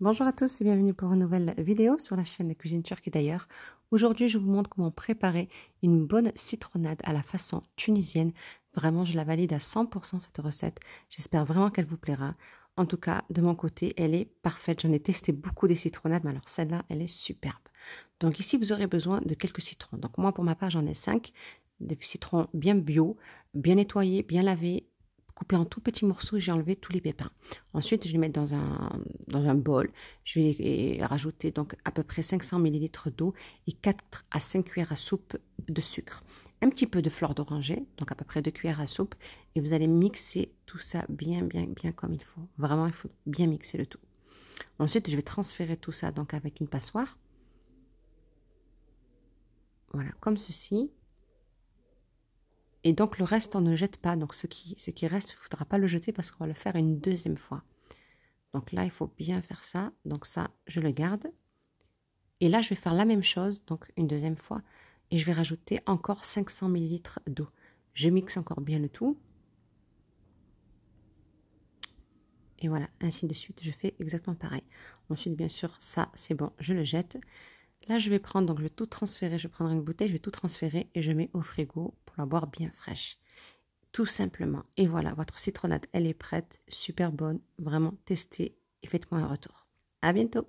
Bonjour à tous et bienvenue pour une nouvelle vidéo sur la chaîne de Cuisine Turque d'ailleurs. Aujourd'hui, je vous montre comment préparer une bonne citronnade à la façon tunisienne. Vraiment, je la valide à 100% cette recette. J'espère vraiment qu'elle vous plaira. En tout cas, de mon côté, elle est parfaite. J'en ai testé beaucoup des citronnades, mais alors celle-là, elle est superbe. Donc ici, vous aurez besoin de quelques citrons. Donc moi, pour ma part, j'en ai 5. Des citrons bien bio, bien nettoyés, bien lavés, coupé en tout petits morceaux, et j'ai enlevé tous les pépins. Ensuite, je vais les mettre dans un, bol. Je vais euh, rajouter donc à peu près 500 ml d'eau et 4 à 5 cuillères à soupe de sucre. Un petit peu de fleur d'oranger, donc à peu près 2 cuillères à soupe. Et vous allez mixer tout ça bien, bien, bien comme il faut. Vraiment, il faut bien mixer le tout. Ensuite, je vais transférer tout ça donc avec une passoire. Voilà, comme ceci. Et donc le reste, on ne jette pas. Donc ce qui, ce qui reste, il ne faudra pas le jeter parce qu'on va le faire une deuxième fois. Donc là, il faut bien faire ça. Donc ça, je le garde. Et là, je vais faire la même chose, donc une deuxième fois. Et je vais rajouter encore 500 ml d'eau. Je mixe encore bien le tout. Et voilà, ainsi de suite, je fais exactement pareil. Ensuite, bien sûr, ça, c'est bon, je le jette. Là, je vais prendre, donc je vais tout transférer. Je vais prendre une bouteille, je vais tout transférer et je mets au frigo pour la boire bien fraîche. Tout simplement. Et voilà, votre citronnade, elle est prête, super bonne. Vraiment, testez et faites-moi un retour. À bientôt